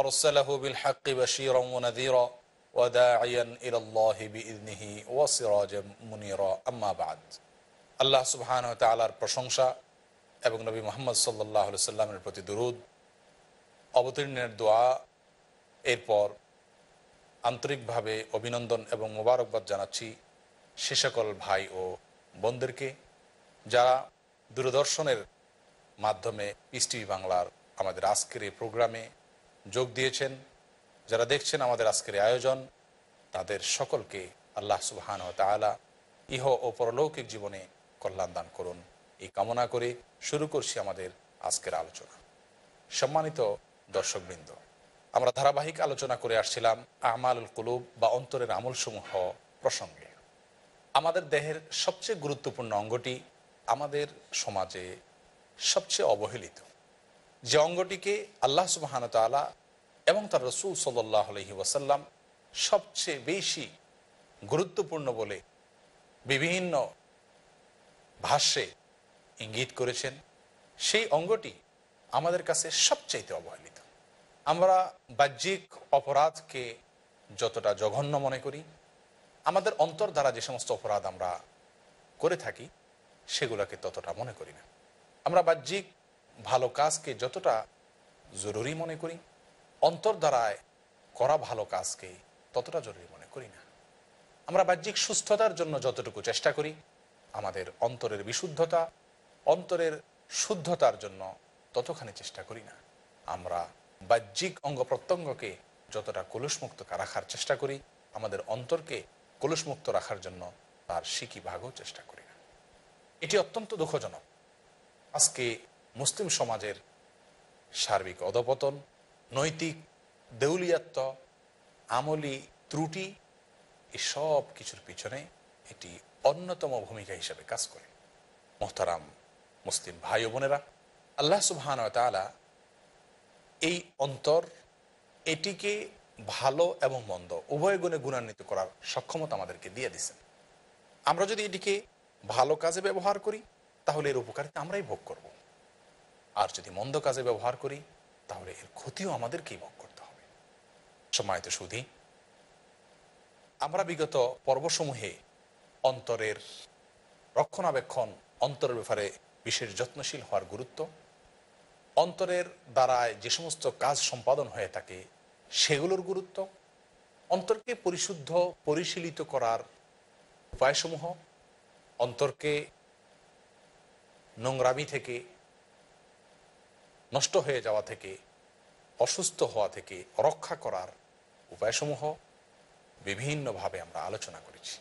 أرسله بالحق بشيرا ونذيرا وداعيا إلى الله بإذنه وسراجا منيرا أما بعد আল্লাহ সুবহান তালার প্রশংসা এবং নবী মোহাম্মদ সাল্লাহ সাল্লামের প্রতি দুরুদ অবতীর্ণের দোয়া এরপর আন্তরিকভাবে অভিনন্দন এবং মোবারকবাদ জানাচ্ছি সে সকল ভাই ও বোনদেরকে যারা দূরদর্শনের মাধ্যমে ইস বাংলার আমাদের আজকের এই প্রোগ্রামে যোগ দিয়েছেন যারা দেখছেন আমাদের আজকের আয়োজন তাদের সকলকে আল্লাহ সুবহান তালা ইহ ও পরলৌকিক জীবনে কল্যাণ দান করুন এই কামনা করে শুরু করছি আমাদের আজকের আলোচনা সম্মানিত দর্শকবৃন্দ আমরা ধারাবাহিক আলোচনা করে আসছিলাম আমালুল কুলুব বা অন্তরের আমলসমূহ প্রসঙ্গে আমাদের দেহের সবচেয়ে গুরুত্বপূর্ণ অঙ্গটি আমাদের সমাজে সবচেয়ে অবহেলিত যে অঙ্গটিকে আল্লাহ সুবাহান তালা এবং তার রসুল সাল্লাহ আলহি ওয়াসাল্লাম সবচেয়ে বেশি গুরুত্বপূর্ণ বলে বিভিন্ন ভাষ্যে ইঙ্গিত করেছেন সেই অঙ্গটি আমাদের কাছে সবচাইতে অবহেলিত আমরা বাহ্যিক অপরাধকে যতটা জঘন্য মনে করি আমাদের অন্তর দ্বারা যে সমস্ত অপরাধ আমরা করে থাকি সেগুলোকে ততটা মনে করি না আমরা বাহ্যিক ভালো কাজকে যতটা জরুরি মনে করি অন্তর দ্বারায় করা ভালো কাজকে ততটা জরুরি মনে করি না আমরা বাহ্যিক সুস্থতার জন্য যতটুকু চেষ্টা করি আমাদের অন্তরের বিশুদ্ধতা অন্তরের শুদ্ধতার জন্য ততখানি চেষ্টা করি না আমরা বাহ্যিক অঙ্গ প্রত্যঙ্গকে যতটা কলুষমুক্ত রাখার চেষ্টা করি আমাদের অন্তরকে কলুষমুক্ত রাখার জন্য তার সিকি ভাগও চেষ্টা করি না এটি অত্যন্ত দুঃখজনক আজকে মুসলিম সমাজের সার্বিক অধপতন নৈতিক দেউলিয়াত্ব আমলি ত্রুটি এসব কিছুর পিছনে এটি অন্যতম ভূমিকা হিসেবে কাজ করে মোহতারাম মুসলিম ভাই ও বোনেরা আল্লাহ সুবহান তালা এই অন্তর এটিকে ভালো এবং মন্দ উভয় গুণে গুণান্বিত করার সক্ষমতা আমাদেরকে দিয়ে দিচ্ছেন আমরা যদি এটিকে ভালো কাজে ব্যবহার করি তাহলে এর উপকারিতা আমরাই ভোগ করব। আর যদি মন্দ কাজে ব্যবহার করি তাহলে এর ক্ষতিও আমাদেরকেই ভোগ করতে হবে তো শুধু আমরা বিগত পর্বসমূহে অন্তরের রক্ষণাবেক্ষণ অন্তরের ব্যাপারে বিশেষ যত্নশীল হওয়ার গুরুত্ব অন্তরের দ্বারায় যে সমস্ত কাজ সম্পাদন হয়ে থাকে সেগুলোর গুরুত্ব অন্তরকে পরিশুদ্ধ পরিশীলিত করার উপায়সমূহ অন্তরকে নোংরামি থেকে নষ্ট হয়ে যাওয়া থেকে অসুস্থ হওয়া থেকে রক্ষা করার উপায়সমূহ বিভিন্নভাবে আমরা আলোচনা করেছি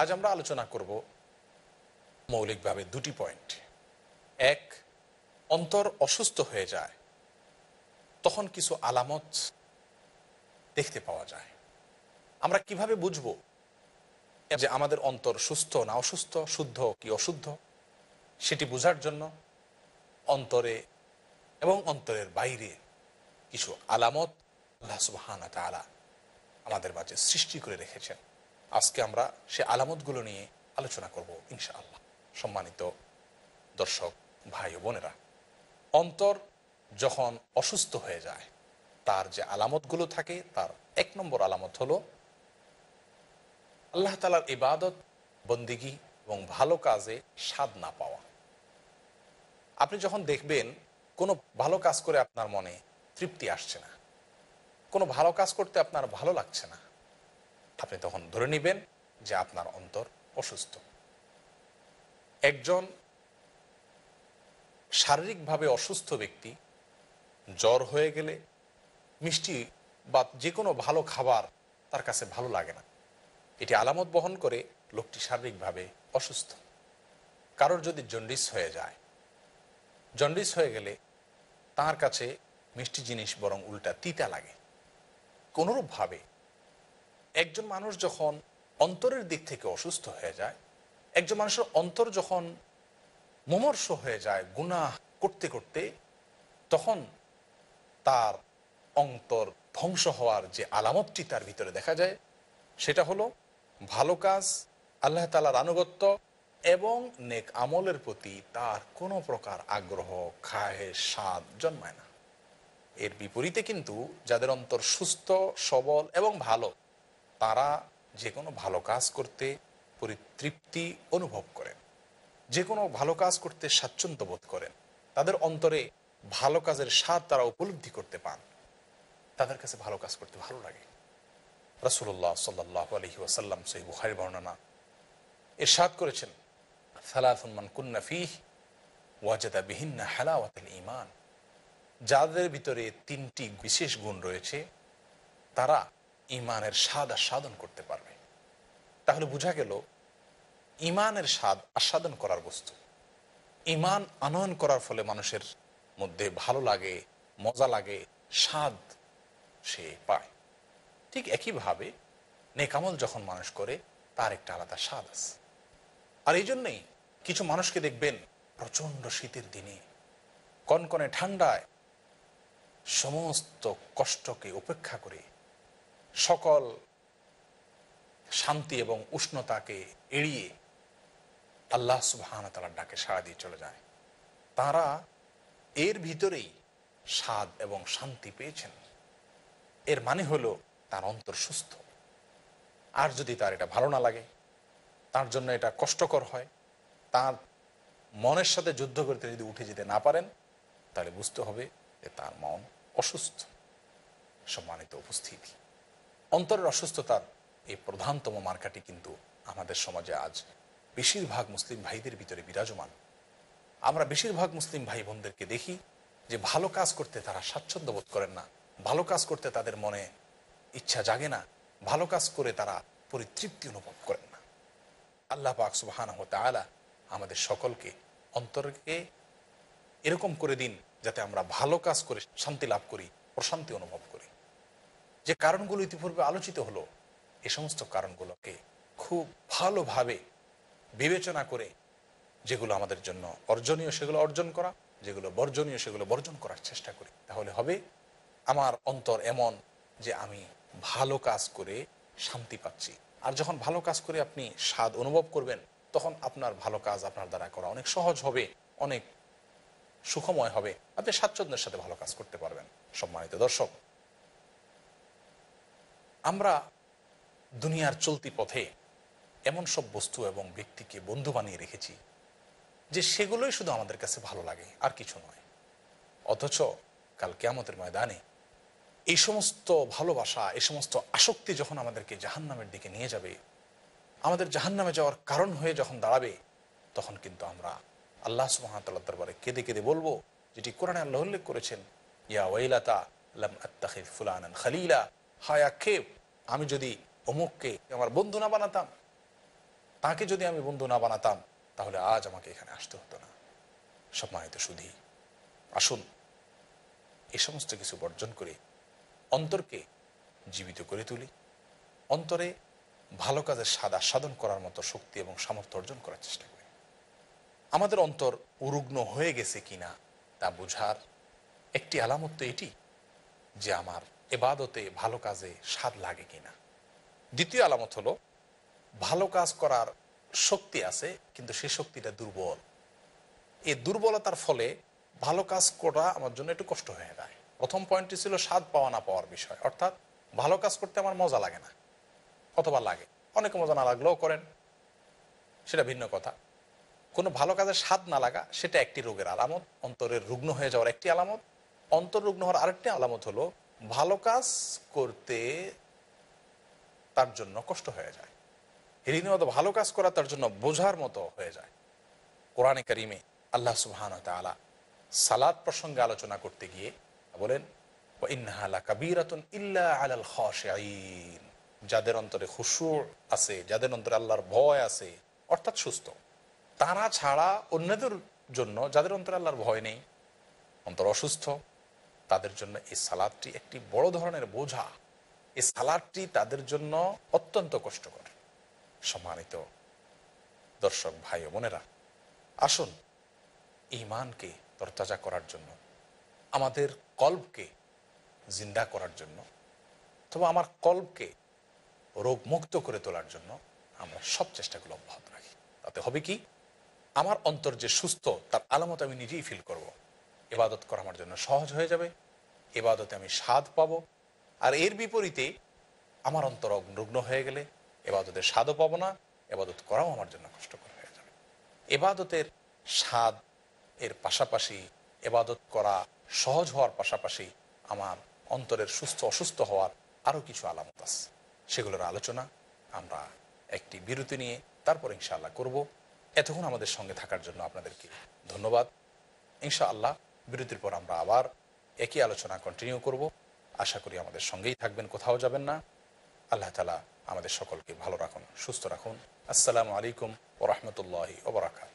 আজ আমরা আলোচনা করব মৌলিকভাবে দুটি পয়েন্ট এক অন্তর অসুস্থ হয়ে যায় তখন কিছু আলামত দেখতে পাওয়া যায় আমরা কিভাবে বুঝব যে আমাদের অন্তর সুস্থ না অসুস্থ শুদ্ধ কি অশুদ্ধ সেটি বোঝার জন্য অন্তরে এবং অন্তরের বাইরে কিছু আলামত আল্লাহ সুবাহানা তালা আমাদের মাঝে সৃষ্টি করে রেখেছেন আজকে আমরা সে আলামতগুলো নিয়ে আলোচনা করব ইনশা আল্লাহ সম্মানিত দর্শক ভাই ও বোনেরা অন্তর যখন অসুস্থ হয়ে যায় তার যে আলামতগুলো থাকে তার এক নম্বর আলামত হলো আল্লাহ তালার ইবাদত বন্দিগি এবং ভালো কাজে স্বাদ না পাওয়া আপনি যখন দেখবেন কোনো ভালো কাজ করে আপনার মনে তৃপ্তি আসছে না কোনো ভালো কাজ করতে আপনার ভালো লাগছে না আপনি তখন ধরে নেবেন যে আপনার অন্তর অসুস্থ একজন শারীরিকভাবে অসুস্থ ব্যক্তি জ্বর হয়ে গেলে মিষ্টি বা যে কোনো ভালো খাবার তার কাছে ভালো লাগে না এটি আলামত বহন করে লোকটি শারীরিকভাবে অসুস্থ কারোর যদি জন্ডিস হয়ে যায় জন্ডিস হয়ে গেলে তার কাছে মিষ্টি জিনিস বরং উল্টা তিতা লাগে কোনোরূপভাবে একজন মানুষ যখন অন্তরের দিক থেকে অসুস্থ হয়ে যায় একজন মানুষের অন্তর যখন মমর্ষ হয়ে যায় গুনা করতে করতে তখন তার অন্তর ধ্বংস হওয়ার যে আলামতটি তার ভিতরে দেখা যায় সেটা হলো ভালো কাজ আল্লাহ তালার আনুগত্য এবং নেক আমলের প্রতি তার কোনো প্রকার আগ্রহ খাহে স্বাদ জন্মায় না এর বিপরীতে কিন্তু যাদের অন্তর সুস্থ সবল এবং ভালো তারা যে কোনো ভালো কাজ করতে পরিতৃপ্তি অনুভব করেন যে কোনো ভালো কাজ করতে স্বাচ্ছন্দ্য বোধ করেন তাদের অন্তরে ভালো কাজের স্বাদ তারা উপলব্ধি করতে পান তাদের কাছে ভালো কাজ করতে ভালো লাগে রাসুল্লাহ সাল্লাহ আলহি ওয়াসাল্লাম সেই বর্ণনা বর্ণনা স্বাদ করেছেন সালাফুন কুন্না ফিহ ওয়াজাদা বিহীন হালাওয়াতাল ইমান যাদের ভিতরে তিনটি বিশেষ গুণ রয়েছে তারা ইমানের স্বাদ আস্বাদন করতে পারবে তাহলে বোঝা গেল ইমানের স্বাদ আস্বাদন করার বস্তু ইমান আনয়ন করার ফলে মানুষের মধ্যে ভালো লাগে মজা লাগে স্বাদ সে পায় ঠিক একইভাবে নেকামল যখন মানুষ করে তার একটা আলাদা স্বাদ আছে আর এই জন্যেই কিছু মানুষকে দেখবেন প্রচণ্ড শীতের দিনে কনকনে ঠান্ডায় সমস্ত কষ্টকে উপেক্ষা করে সকল শান্তি এবং উষ্ণতাকে এড়িয়ে আল্লাহ সুবাহান তালার ডাকে সাড়া দিয়ে চলে যায় তারা এর ভিতরেই স্বাদ এবং শান্তি পেয়েছেন এর মানে হলো তার অন্তর সুস্থ আর যদি তার এটা ভালো না লাগে তার জন্য এটা কষ্টকর হয় তার মনের সাথে যুদ্ধ করতে যদি উঠে যেতে না পারেন তাহলে বুঝতে হবে যে তার মন অসুস্থ সম্মানিত উপস্থিতি অন্তরের অসুস্থতার এই প্রধানতম মার্কাটি কিন্তু আমাদের সমাজে আজ বেশিরভাগ মুসলিম ভাইদের ভিতরে বিরাজমান আমরা বেশিরভাগ মুসলিম ভাই বোনদেরকে দেখি যে ভালো কাজ করতে তারা স্বাচ্ছন্দ্য বোধ করেন না ভালো কাজ করতে তাদের মনে ইচ্ছা জাগে না ভালো কাজ করে তারা পরিতৃপ্তি অনুভব করেন না আল্লাহ পাক সুবাহান হতে আমাদের সকলকে অন্তরকে এরকম করে দিন যাতে আমরা ভালো কাজ করে শান্তি লাভ করি প্রশান্তি অনুভব করি যে কারণগুলো ইতিপূর্বে আলোচিত হলো এ সমস্ত কারণগুলোকে খুব ভালোভাবে বিবেচনা করে যেগুলো আমাদের জন্য অর্জনীয় সেগুলো অর্জন করা যেগুলো বর্জনীয় সেগুলো বর্জন করার চেষ্টা করি তাহলে হবে আমার অন্তর এমন যে আমি ভালো কাজ করে শান্তি পাচ্ছি আর যখন ভালো কাজ করে আপনি স্বাদ অনুভব করবেন তখন আপনার ভালো কাজ আপনার দ্বারা করা অনেক সহজ হবে অনেক সুখময় হবে আপনি স্বাচ্ছন্দ্যের সাথে ভালো কাজ করতে পারবেন সম্মানিত দর্শক আমরা দুনিয়ার চলতি পথে এমন সব বস্তু এবং ব্যক্তিকে বন্ধু বানিয়ে রেখেছি যে সেগুলোই শুধু আমাদের কাছে ভালো লাগে আর কিছু নয় অথচ কাল কেমতের ময়দানে এই সমস্ত ভালোবাসা এই সমস্ত আসক্তি যখন আমাদেরকে জাহান্নামের দিকে নিয়ে যাবে আমাদের জাহান্নামে যাওয়ার কারণ হয়ে যখন দাঁড়াবে তখন কিন্তু আমরা আল্লাহ সুহামতাল্লাহ দরবারে কেঁদে কেঁদে বলবো যেটি কোরআনে আল্লাহ উল্লেখ করেছেন ইয়া ওয়াইলাতা লাম খালিলা হায় আক্ষেপ আমি যদি অমুককে আমার বন্ধু না বানাতাম তাকে যদি আমি বন্ধু না বানাতাম তাহলে আজ আমাকে এখানে আসতে হতো না সম্মানিত সুধী আসুন এ সমস্ত কিছু বর্জন করে অন্তরকে জীবিত করে তুলি অন্তরে ভালো কাজের স্বাদ আস্বাদন করার মতো শক্তি এবং সামর্থ্য অর্জন করার চেষ্টা করি আমাদের অন্তর উরুগ্ন হয়ে গেছে কিনা তা বোঝার একটি আলামত তো এটি যে আমার এবাদতে ভালো কাজে স্বাদ লাগে কিনা দ্বিতীয় আলামত হলো ভালো কাজ করার শক্তি আছে কিন্তু সে শক্তিটা দুর্বল এ দুর্বলতার ফলে ভালো কাজ করা আমার জন্য একটু কষ্ট হয়ে যায় প্রথম পয়েন্টটি ছিল স্বাদ পাওয়া না পাওয়ার বিষয় অর্থাৎ ভালো কাজ করতে আমার মজা লাগে না অথবা লাগে অনেকে মজা না লাগলেও করেন সেটা ভিন্ন কথা কোনো ভালো কাজের স্বাদ না লাগা সেটা একটি রোগের আলামত অন্তরের রুগ্ন হয়ে যাওয়ার একটি আলামত অন্তর রুগ্ন হওয়ার আরেকটি আলামত হলো ভালো কাজ করতে তার জন্য কষ্ট হয়ে যায় রীতিমত ভালো কাজ করা তার জন্য বোঝার মতো হয়ে যায় কোরআনে করিমে আল্লাহ সুবহান তালা সালাদ প্রসঙ্গে আলোচনা করতে গিয়ে বলেন ইনহালা কাবিরাতুন ইল্লা আল খাশিয়িন যাদের অন্তরে হুসু আছে যাদের অন্তরে আল্লাহর ভয় আছে অর্থাৎ সুস্থ তারা ছাড়া অন্যদের জন্য যাদের অন্তরে আল্লাহর ভয় নেই অন্তর অসুস্থ তাদের জন্য এই সালাদটি একটি বড় ধরনের বোঝা এই সালাদটি তাদের জন্য অত্যন্ত কষ্টকর সম্মানিত দর্শক ভাই ও বোনেরা আসুন ইমানকে তরতাজা করার জন্য আমাদের কল্পকে জিন্দা করার জন্য তবে আমার কল্পকে রোগমুক্ত করে তোলার জন্য আমরা সব চেষ্টাগুলো অব্যাহত রাখি তাতে হবে কি আমার অন্তর যে সুস্থ তার আলামত আমি নিজেই ফিল করব। এবাদত করা আমার জন্য সহজ হয়ে যাবে এবাদতে আমি স্বাদ পাব আর এর বিপরীতে আমার অন্তর রুগ্ন হয়ে গেলে এবাদতের স্বাদও পাবো না এবাদত করাও আমার জন্য কষ্টকর হয়ে যাবে এবাদতের স্বাদ এর পাশাপাশি এবাদত করা সহজ হওয়ার পাশাপাশি আমার অন্তরের সুস্থ অসুস্থ হওয়ার আরও কিছু আলামত আছে সেগুলোর আলোচনা আমরা একটি বিরতি নিয়ে তারপর ইনশাআল্লাহ করব এতক্ষণ আমাদের সঙ্গে থাকার জন্য আপনাদেরকে ধন্যবাদ ইনশাআল্লাহ বিরতির পর আমরা আবার একই আলোচনা কন্টিনিউ করব আশা করি আমাদের সঙ্গেই থাকবেন কোথাও যাবেন না আল্লাহ তালা আমাদের সকলকে ভালো রাখুন সুস্থ রাখুন আসসালামু আলাইকুম ও রহমতুল্লাহ ওবরাকাত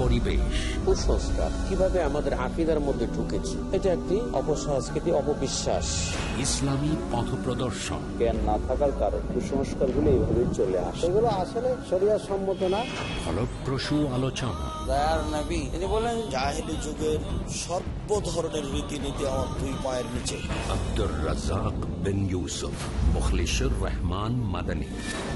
পরিবেশ কুসংস্কার কিভাবে আমাদের আকিদার মধ্যে ঢুকেছে এটা একটি অপসংস্কৃতি অপবিশ্বাস ইসলামী পথ প্রদর্শন জ্ঞান না থাকার কারণ কুসংস্কার গুলো এইভাবেই চলে আসে এগুলো আসলে শরীর সম্মত না ফলপ্রসূ আলোচনা তিনি বলেন জাহেলি যুগের সব ধরনের রীতিনীতি আমার দুই পায়ের নিচে আব্দুর রাজাক বিন ইউসুফ মুখলিসুর রহমান মাদানী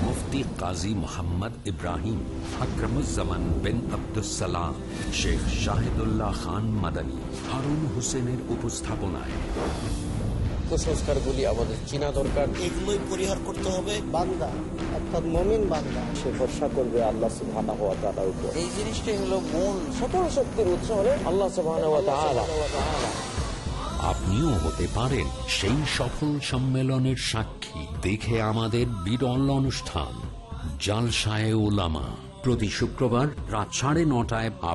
মুফতি কাজী মোহাম্মদ ইব্রাহিম আকরমুজ্জামান বিন আব্দুসালাম শেখ শাহিদুল্লাহ খান মাদানী হারুন হোসেনের উপস্থাপনায় কুসংস্কারগুলি আমাদের চিনা দরকার এগুলোই পরিহার করতে হবে বান্দা এই আপনিও হতে পারেন সেই সফল সম্মেলনের সাক্ষী দেখে আমাদের বিরল অনুষ্ঠান জালসায় ওলামা প্রতি শুক্রবার রাত সাড়ে নটায় বা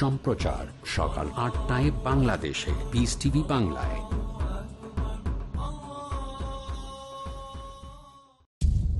সম্প্রচার সকাল আটটায় বাংলাদেশে পিস টিভি বাংলায়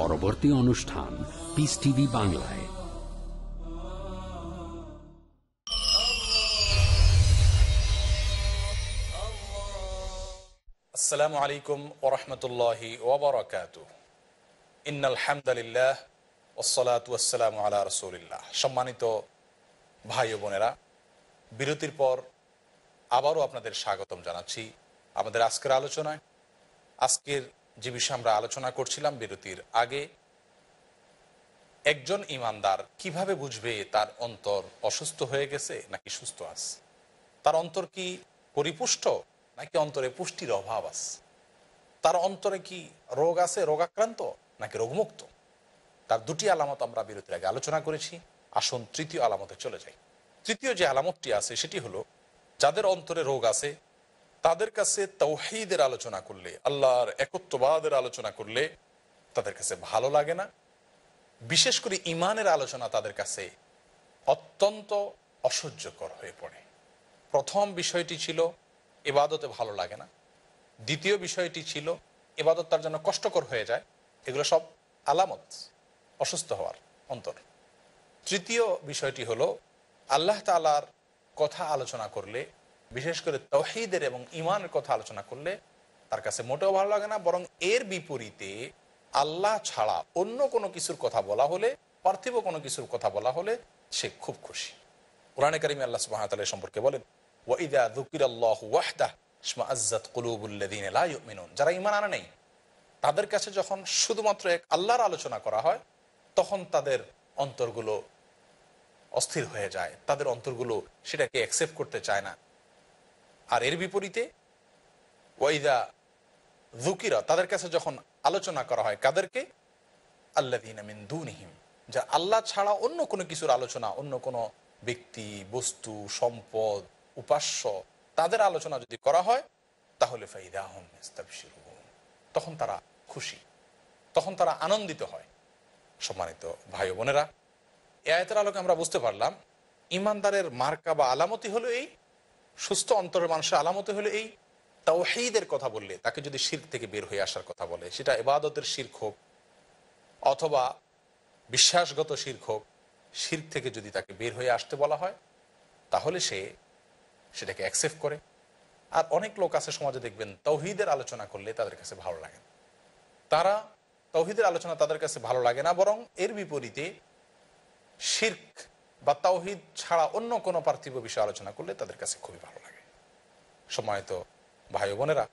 পরবর্তী অনুষ্ঠান পিস টিভি বাংলায় আসসালামু আলাইকুম ওরহমতুল্লাহি ওবরাকাত ইন্নাল হামদালিল্লাহ ওসলাতু আসসালামু আলা রসুলিল্লাহ সম্মানিত ভাই ও বোনেরা বিরতির পর আবারও আপনাদের স্বাগতম জানাচ্ছি আমাদের আজকের আলোচনায় আজকের যে বিষয়ে আমরা আলোচনা করছিলাম বিরতির আগে একজন ইমানদার কিভাবে বুঝবে তার অন্তর অসুস্থ হয়ে গেছে নাকি সুস্থ আছে তার অন্তর কি পরিপুষ্ট নাকি অন্তরে পুষ্টির অভাব আছে তার অন্তরে কি রোগ আছে রোগাক্রান্ত নাকি রোগমুক্ত তার দুটি আলামত আমরা বিরতির আগে আলোচনা করেছি আসুন তৃতীয় আলামতে চলে যাই তৃতীয় যে আলামতটি আছে সেটি হলো যাদের অন্তরে রোগ আছে তাদের কাছে তৌহিদের আলোচনা করলে আল্লাহর একত্ববাদের আলোচনা করলে তাদের কাছে ভালো লাগে না বিশেষ করে ইমানের আলোচনা তাদের কাছে অত্যন্ত অসহ্যকর হয়ে পড়ে প্রথম বিষয়টি ছিল এবাদতে ভালো লাগে না দ্বিতীয় বিষয়টি ছিল এবাদত তার জন্য কষ্টকর হয়ে যায় এগুলো সব আলামত অসুস্থ হওয়ার অন্তর তৃতীয় বিষয়টি হলো আল্লাহ তালার কথা আলোচনা করলে বিশেষ করে তহিদের এবং ইমানের কথা আলোচনা করলে তার কাছে মোটেও ভালো লাগে না বরং এর বিপরীতে আল্লাহ ছাড়া অন্য কোনো কিছুর কথা বলা হলে পার্থিব কোনো কিছুর কথা বলা হলে সে খুব খুশি কোরআনে কারিমি আল্লাহ সুহামতাল সম্পর্কে বলেন ওয়াইদা দুকির আল্লাহ যারা ইমান আনা নেই তাদের কাছে যখন শুধুমাত্র এক আল্লাহর আলোচনা করা হয় তখন তাদের অন্তরগুলো অস্থির হয়ে যায় তাদের অন্তরগুলো সেটাকে অ্যাকসেপ্ট করতে চায় না আর এর বিপরীতে ওয়াইদা জুকিরা তাদের কাছে যখন আলোচনা করা হয় কাদেরকে আল্লাদিন দুনহিম যা আল্লাহ ছাড়া অন্য কোনো কিছুর আলোচনা অন্য কোনো ব্যক্তি বস্তু সম্পদ উপাস্য তাদের আলোচনা যদি করা হয় তাহলে ফাইদা আহমিস্তাবির তখন তারা খুশি তখন তারা আনন্দিত হয় সম্মানিত ভাই বোনেরা এ আয়তের আলোকে আমরা বুঝতে পারলাম ইমানদারের মার্কা বা আলামতি হলো এই সুস্থ অন্তরের মানুষের আলামতে হলো এই তাওহিদের কথা বললে তাকে যদি শির থেকে বের হয়ে আসার কথা বলে সেটা এবাদতের শির্ক হোক অথবা বিশ্বাসগত শির্ক হোক শির থেকে যদি তাকে বের হয়ে আসতে বলা হয় তাহলে সে সেটাকে অ্যাকসেপ্ট করে আর অনেক লোক আছে সমাজে দেখবেন তৌহিদের আলোচনা করলে তাদের কাছে ভালো লাগে তারা তৌহিদের আলোচনা তাদের কাছে ভালো লাগে না বরং এর বিপরীতে শির্ক বা তাওহিদ ছাড়া অন্য কোনো পার্থিব বিষয় আলোচনা করলে তাদের কাছে খুবই ভালো লাগে সময় তো ভাই বোনেরা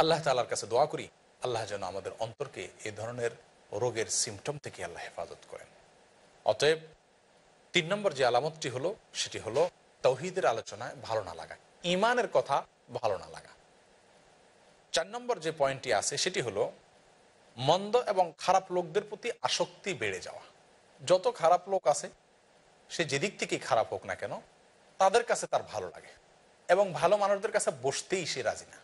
আল্লাহ তালার কাছে দোয়া করি আল্লাহ যেন আমাদের অন্তরকে এ ধরনের রোগের সিমটম থেকে আল্লাহ হেফাজত করেন অতএব তিন নম্বর যে আলামতটি হলো সেটি হলো তৌহিদের আলোচনায় ভালো না লাগা ইমানের কথা ভালো না লাগা চার নম্বর যে পয়েন্টটি আছে সেটি হলো মন্দ এবং খারাপ লোকদের প্রতি আসক্তি বেড়ে যাওয়া যত খারাপ লোক আছে সে যেদিক থেকেই খারাপ হোক না কেন তাদের কাছে তার ভালো লাগে এবং ভালো মানুষদের কাছে বসতেই সে রাজি না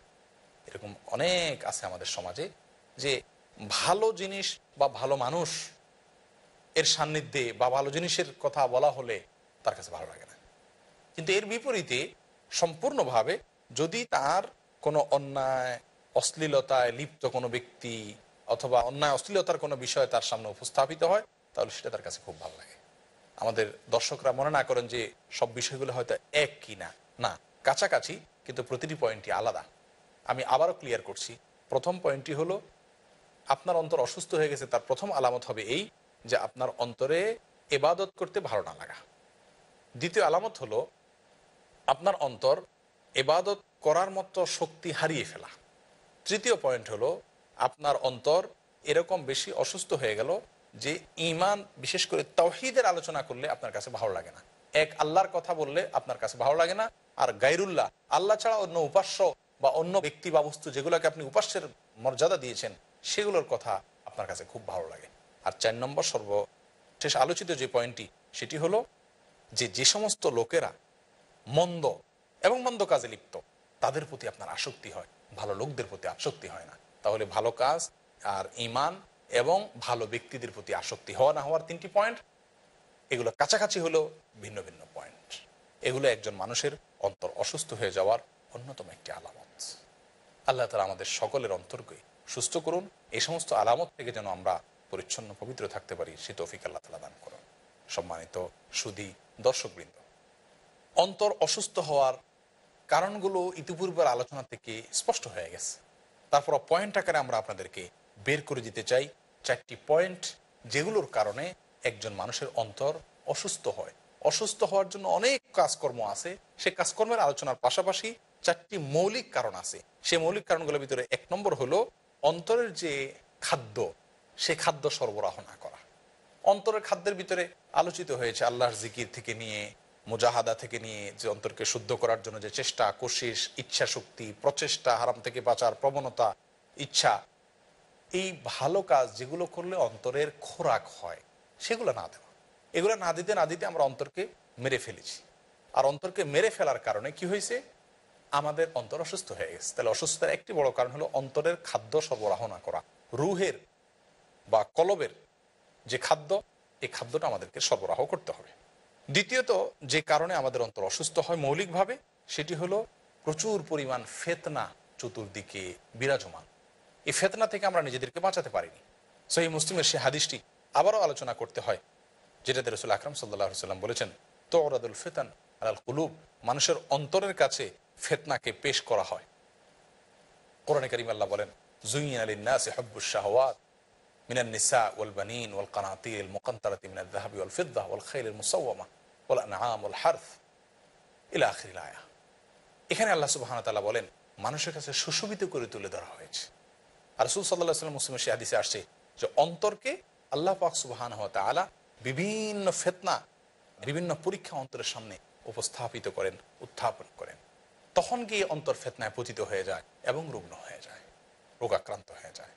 এরকম অনেক আছে আমাদের সমাজে যে ভালো জিনিস বা ভালো মানুষ এর সান্নিধ্যে বা ভালো জিনিসের কথা বলা হলে তার কাছে ভালো লাগে না কিন্তু এর বিপরীতে সম্পূর্ণভাবে যদি তার কোনো অন্যায় অশ্লীলতায় লিপ্ত কোনো ব্যক্তি অথবা অন্যায় অশ্লীলতার কোনো বিষয় তার সামনে উপস্থাপিত হয় তাহলে সেটা তার কাছে খুব ভালো লাগে আমাদের দর্শকরা মনে না করেন যে সব বিষয়গুলো হয়তো এক কি না না কাছাকাছি কিন্তু প্রতিটি পয়েন্টই আলাদা আমি আবারও ক্লিয়ার করছি প্রথম পয়েন্টটি হলো আপনার অন্তর অসুস্থ হয়ে গেছে তার প্রথম আলামত হবে এই যে আপনার অন্তরে এবাদত করতে ভালো না লাগা দ্বিতীয় আলামত হলো আপনার অন্তর এবাদত করার মতো শক্তি হারিয়ে ফেলা তৃতীয় পয়েন্ট হলো আপনার অন্তর এরকম বেশি অসুস্থ হয়ে গেল যে ইমান বিশেষ করে তহিদের আলোচনা করলে আপনার কাছে ভালো লাগে না এক আল্লাহর কথা বললে আপনার কাছে ভালো লাগে না আর গাইরুল্লাহ আল্লাহ ছাড়া অন্য উপাস্য বা অন্য ব্যক্তি বা বস্তু যেগুলোকে আপনি উপাস্যের মর্যাদা দিয়েছেন সেগুলোর কথা আপনার কাছে খুব ভালো লাগে আর চার নম্বর সর্ব শেষ আলোচিত যে পয়েন্টটি সেটি হলো যে যে সমস্ত লোকেরা মন্দ এবং মন্দ কাজে লিপ্ত তাদের প্রতি আপনার আসক্তি হয় ভালো লোকদের প্রতি আসক্তি হয় না তাহলে ভালো কাজ আর ইমান এবং ভালো ব্যক্তিদের প্রতি আসক্তি হওয়া না হওয়ার তিনটি পয়েন্ট এগুলো কাছাকাছি হলো ভিন্ন ভিন্ন পয়েন্ট এগুলো একজন মানুষের অন্তর অসুস্থ হয়ে যাওয়ার অন্যতম একটি আলামত আল্লাহ তালা আমাদের সকলের অন্তর্কে সুস্থ করুন এই সমস্ত আলামত থেকে যেন আমরা পরিচ্ছন্ন পবিত্র থাকতে পারি সে তৌফিক আল্লাহ তালা দান করুন সম্মানিত সুধি দর্শকবৃন্দ অন্তর অসুস্থ হওয়ার কারণগুলো ইতিপূর্বের আলোচনা থেকে স্পষ্ট হয়ে গেছে তারপর পয়েন্ট আকারে আমরা আপনাদেরকে বের করে দিতে চাই চারটি পয়েন্ট যেগুলোর কারণে একজন মানুষের অন্তর অসুস্থ হয় অসুস্থ হওয়ার জন্য অনেক কাজকর্ম আছে সে কাজকর্মের আলোচনার পাশাপাশি চারটি মৌলিক কারণ আছে সে মৌলিক কারণগুলোর ভিতরে এক নম্বর হলো অন্তরের যে খাদ্য সে খাদ্য সরবরাহ না করা অন্তরের খাদ্যের ভিতরে আলোচিত হয়েছে আল্লাহর জিকির থেকে নিয়ে মুজাহাদা থেকে নিয়ে যে অন্তরকে শুদ্ধ করার জন্য যে চেষ্টা কোশিস ইচ্ছা শক্তি প্রচেষ্টা হারাম থেকে বাঁচার প্রবণতা ইচ্ছা এই ভালো কাজ যেগুলো করলে অন্তরের খোরাক হয় সেগুলো না দেওয়া এগুলো না দিতে না দিতে আমরা অন্তরকে মেরে ফেলেছি আর অন্তরকে মেরে ফেলার কারণে কি হয়েছে আমাদের অন্তর অসুস্থ হয়ে গেছে তাহলে অসুস্থতার একটি বড় কারণ হলো অন্তরের খাদ্য সরবরাহ না করা রুহের বা কলবের যে খাদ্য এই খাদ্যটা আমাদেরকে সরবরাহ করতে হবে দ্বিতীয়ত যে কারণে আমাদের অন্তর অসুস্থ হয় মৌলিকভাবে সেটি হলো প্রচুর পরিমাণ ফেতনা চতুর্দিকে বিরাজমান এই ফেতনা থেকে আমরা নিজেদেরকে বাঁচাতে পারিনি সো এই মুসলিমের সে হাদিসটি আবারও আলোচনা করতে হয় যেটাতে রসুল আকরম সাল্লাহ সাল্লাম বলেছেন তো ওরাদুল ফেতান আল কুলুব মানুষের অন্তরের কাছে ফেতনাকে পেশ করা হয় কোরআন করিম আল্লাহ বলেন জুইন আলী নাসে শাহওয়াত মিনান নিসা ওয়াল বানিন ওয়াল কানাতিল আল মুকান্তারাতি মিনাল দাহাবি ওয়াল ফিদ্দা ওয়াল খাইল মুসাওয়ামা ওয়াল আনআম ওয়াল হারফ ইলা আখির আয়া এখানে আল্লাহ সুবহানাহু তাআলা বলেন মানুষের কাছে সুশোভিত করে তুলে ধরা হয়েছে আর রসুল সাল্লাহ মুসলিমের সে হাদিসে আসছে যে অন্তরকে আল্লাহ পাক সুবাহান হতে আলা বিভিন্ন ফেতনা বিভিন্ন পরীক্ষা অন্তরের সামনে উপস্থাপিত করেন উত্থাপন করেন তখন গিয়ে অন্তর ফেতনায় পতিত হয়ে যায় এবং রুগ্ন হয়ে যায় রোগাক্রান্ত হয়ে যায়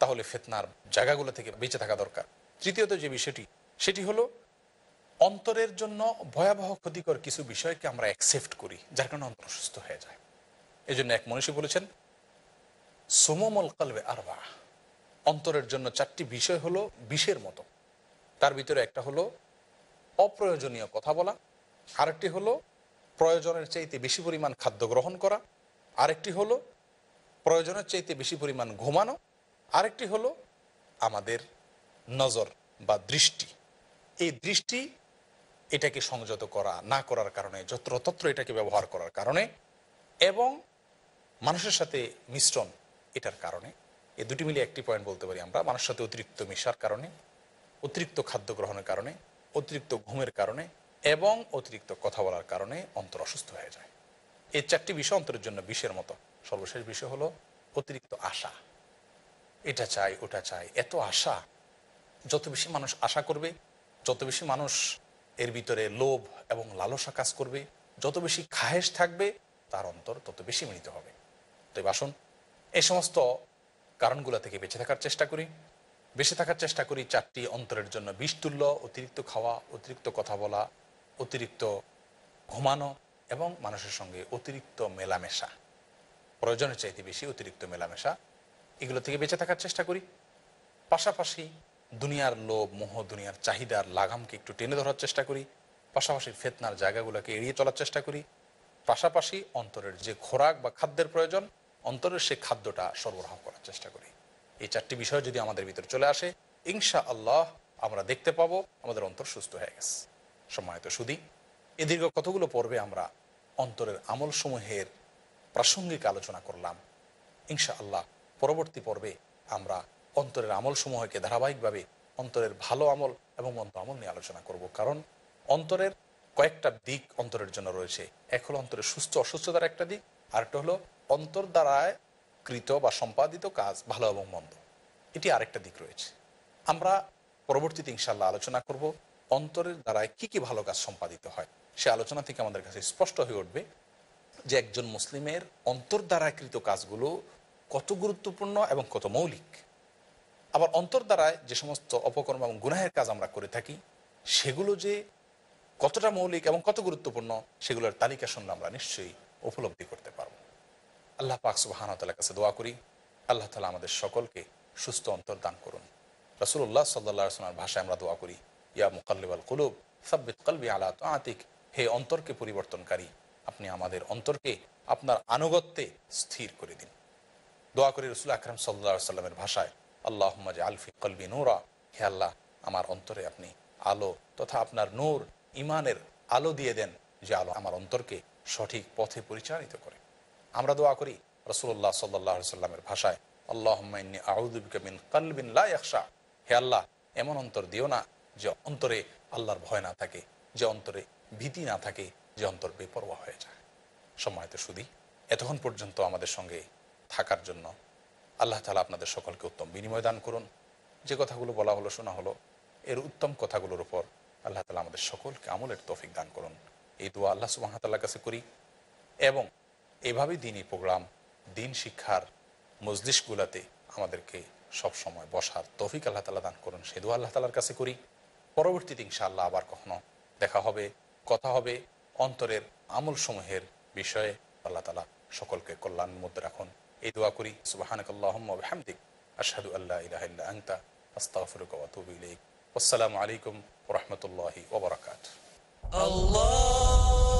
তাহলে ফেতনার জায়গাগুলো থেকে বেঁচে থাকা দরকার তৃতীয়ত যে বিষয়টি সেটি হলো অন্তরের জন্য ভয়াবহ ক্ষতিকর কিছু বিষয়কে আমরা অ্যাকসেপ্ট করি যার কারণে অন্তর অসুস্থ হয়ে যায় এজন্য এক মনীষী বলেছেন সুমমল কালবে আরবা অন্তরের জন্য চারটি বিষয় হলো বিষের মতো তার ভিতরে একটা হলো অপ্রয়োজনীয় কথা বলা আরেকটি হলো প্রয়োজনের চাইতে বেশি পরিমাণ খাদ্য গ্রহণ করা আরেকটি হলো প্রয়োজনের চাইতে বেশি পরিমাণ ঘুমানো আরেকটি হলো আমাদের নজর বা দৃষ্টি এই দৃষ্টি এটাকে সংযত করা না করার কারণে যত্রতত্র এটাকে ব্যবহার করার কারণে এবং মানুষের সাথে মিশ্রণ এটার কারণে এই দুটি মিলে একটি পয়েন্ট বলতে পারি আমরা মানুষ সাথে অতিরিক্ত মেশার কারণে অতিরিক্ত খাদ্য গ্রহণের কারণে অতিরিক্ত ঘুমের কারণে এবং অতিরিক্ত কথা বলার কারণে অন্তর অসুস্থ হয়ে যায় এই চারটি বিষয় অন্তরের জন্য বিষের মতো সর্বশেষ বিষয় হলো অতিরিক্ত আশা এটা চাই ওটা চাই এত আশা যত বেশি মানুষ আশা করবে যত বেশি মানুষ এর ভিতরে লোভ এবং লালসা কাজ করবে যত বেশি খাহেস থাকবে তার অন্তর তত বেশি মিলিত হবে তো আসুন এই সমস্ত কারণগুলো থেকে বেঁচে থাকার চেষ্টা করি বেঁচে থাকার চেষ্টা করি চারটি অন্তরের জন্য বিষতুল্য অতিরিক্ত খাওয়া অতিরিক্ত কথা বলা অতিরিক্ত ঘুমানো এবং মানুষের সঙ্গে অতিরিক্ত মেলামেশা প্রয়োজনের চাইতে বেশি অতিরিক্ত মেলামেশা এগুলো থেকে বেঁচে থাকার চেষ্টা করি পাশাপাশি দুনিয়ার লোভ মোহ দুনিয়ার চাহিদার লাগামকে একটু টেনে ধরার চেষ্টা করি পাশাপাশি ফেতনার জায়গাগুলোকে এড়িয়ে চলার চেষ্টা করি পাশাপাশি অন্তরের যে খোরাক বা খাদ্যের প্রয়োজন অন্তরের সে খাদ্যটা সরবরাহ করার চেষ্টা করি এই চারটি বিষয় যদি আমাদের ভিতরে চলে আসে ইনশা আল্লাহ আমরা দেখতে পাবো আমাদের অন্তর সুস্থ হয়ে গেছে তো শুধু এ দীর্ঘ কতগুলো পর্বে আমরা অন্তরের সমূহের প্রাসঙ্গিক আলোচনা করলাম ইনশা আল্লাহ পরবর্তী পর্বে আমরা অন্তরের আমলসমূহকে ধারাবাহিকভাবে অন্তরের ভালো আমল এবং মন্দ আমল নিয়ে আলোচনা করব কারণ অন্তরের কয়েকটা দিক অন্তরের জন্য রয়েছে এক হলো অন্তরের সুস্থ অসুস্থতার একটা দিক আরেকটা হলো অন্তর দ্বারায় কৃত বা সম্পাদিত কাজ ভালো এবং মন্দ এটি আরেকটা দিক রয়েছে আমরা পরবর্তীতে ইনশাল্লাহ আলোচনা করব অন্তরের দ্বারায় কি কি ভালো কাজ সম্পাদিত হয় সে আলোচনা থেকে আমাদের কাছে স্পষ্ট হয়ে উঠবে যে একজন মুসলিমের অন্তর দ্বারায় কৃত কাজগুলো কত গুরুত্বপূর্ণ এবং কত মৌলিক আবার অন্তর দ্বারায় যে সমস্ত অপকর্ম এবং গুনাহের কাজ আমরা করে থাকি সেগুলো যে কতটা মৌলিক এবং কত গুরুত্বপূর্ণ সেগুলোর তালিকা শুনলে আমরা নিশ্চয়ই উপলব্ধি করতে পারি আল্লাহ পাক সুবাহানতালার কাছে দোয়া করি আল্লাহ তালা আমাদের সকলকে সুস্থ অন্তর দান করুন রসুল্লাহ সাল্লা সাল্লার ভাষায় আমরা দোয়া করি ইয়া মুকাল্লিবাল কুলুব সাব্বিত কলবি আলা আতিক হে অন্তরকে পরিবর্তনকারী আপনি আমাদের অন্তরকে আপনার আনুগত্যে স্থির করে দিন দোয়া করি রসুল আকরম সাল্লা সাল্লামের ভাষায় আল্লাহ মাজি আলফি কলবি নূরা হে আল্লাহ আমার অন্তরে আপনি আলো তথা আপনার নূর ইমানের আলো দিয়ে দেন যে আলো আমার অন্তরকে সঠিক পথে পরিচালিত করে আমরা দোয়া করি রসুল্লাহ সাল্লাহ সাল্লামের ভাষায় আল্লাহমাইনি আউদ্দিন কালবিন লাখশা হে আল্লাহ এমন অন্তর দিও না যে অন্তরে আল্লাহর ভয় না থাকে যে অন্তরে ভীতি না থাকে যে অন্তর বেপরোয়া হয়ে যায় সম্মানিত সুদী এতক্ষণ পর্যন্ত আমাদের সঙ্গে থাকার জন্য আল্লাহ তালা আপনাদের সকলকে উত্তম বিনিময় দান করুন যে কথাগুলো বলা হলো শোনা হলো এর উত্তম কথাগুলোর উপর আল্লাহ তালা আমাদের সকলকে আমলের তৌফিক দান করুন এই দোয়া আল্লাহ সুবাহতাল্লাহ কাছে করি এবং এভাবে দিনই প্রোগ্রাম দিন শিক্ষার মজলিশগুলাতে আমাদেরকে সব সময় বসার তৌফিক আল্লাহ তালা দান করুন সেদু আল্লাহ তালার কাছে করি পরবর্তীতে ইনশাআল্লাহ আবার কখনো দেখা হবে কথা হবে অন্তরের আমল সমূহের বিষয়ে আল্লাহ তালা সকলকে কল্যাণ মধ্যে রাখুন এই দোয়া করি সুবাহানকাল্লাহমদিক আশহাদু আল্লাহ ইলাহ আংতা আসসালামু আলাইকুম রহমতুল্লাহি ওবরাকাত আল্লাহ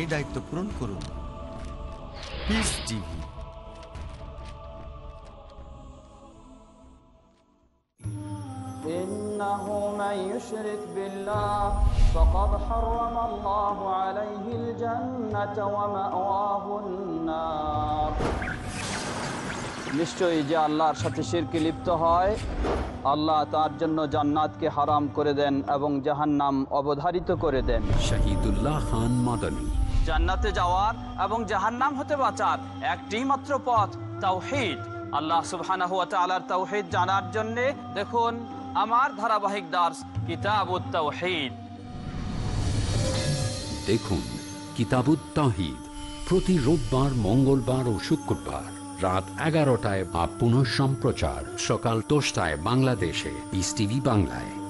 এই দায়িত্ব পূরণ করুন নিশ্চয়ই যে আল্লাহর সাথে সিরকি লিপ্ত হয় আল্লাহ তার জন্য জান্নাতকে হারাম করে দেন এবং জাহান্নাম অবধারিত করে দেন শাহিদুল্লাহ খান মাদানী জান্নাতে যাওয়ার এবং নাম হতে বাঁচার একটি মাত্র পথ তাওহিদ আল্লাহ সুবাহ ওয়া তাওহিদ জানার জন্য দেখুন আমার ধারাবাহিক দাস কিতাবুত দেখুন কিতাবুত প্রতি রোববার মঙ্গলবার ও শুক্রবার রাত এগারোটায় বা পুনঃ সম্প্রচার সকাল দশটায় বাংলাদেশে ইস বাংলায়